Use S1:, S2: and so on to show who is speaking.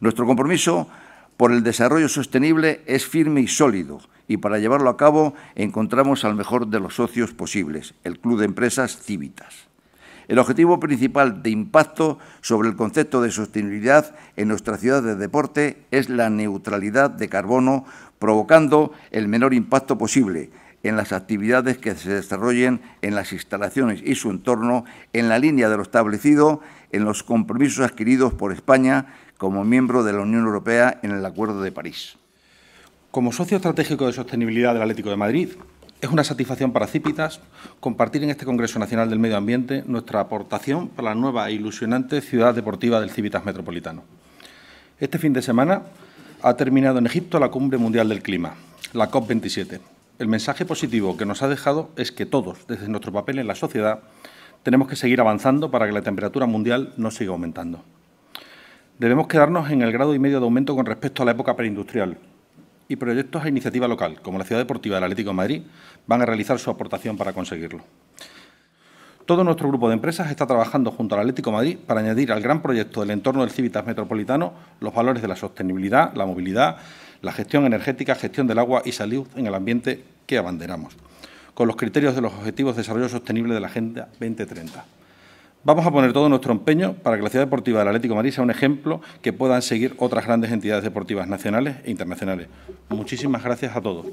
S1: Nuestro compromiso por el desarrollo sostenible es firme y sólido y para llevarlo a cabo encontramos al mejor de los socios posibles, el Club de Empresas Civitas. El objetivo principal de impacto sobre el concepto de sostenibilidad en nuestra ciudad de deporte es la neutralidad de carbono, provocando el menor impacto posible, en las actividades que se desarrollen en las instalaciones y su entorno, en la línea de lo establecido en los compromisos adquiridos por España como miembro de la Unión Europea en el Acuerdo de París. Como socio estratégico de sostenibilidad del Atlético de Madrid, es una satisfacción para Cipitas
S2: compartir en este Congreso Nacional del Medio Ambiente nuestra aportación para la nueva e ilusionante ciudad deportiva del cívitas Metropolitano. Este fin de semana ha terminado en Egipto la Cumbre Mundial del Clima, la COP27, el mensaje positivo que nos ha dejado es que todos, desde nuestro papel en la sociedad, tenemos que seguir avanzando para que la temperatura mundial no siga aumentando. Debemos quedarnos en el grado y medio de aumento con respecto a la época preindustrial, y proyectos a e iniciativa local, como la Ciudad Deportiva del Atlético de Madrid, van a realizar su aportación para conseguirlo. Todo nuestro grupo de empresas está trabajando junto al Atlético Madrid para añadir al gran proyecto del entorno del Civitas Metropolitano los valores de la sostenibilidad, la movilidad, la gestión energética, gestión del agua y salud en el ambiente que abanderamos, con los criterios de los Objetivos de Desarrollo Sostenible de la Agenda 2030. Vamos a poner todo nuestro empeño para que la ciudad deportiva del Atlético de sea un ejemplo que puedan seguir otras grandes entidades deportivas nacionales e internacionales. Muchísimas gracias a todos.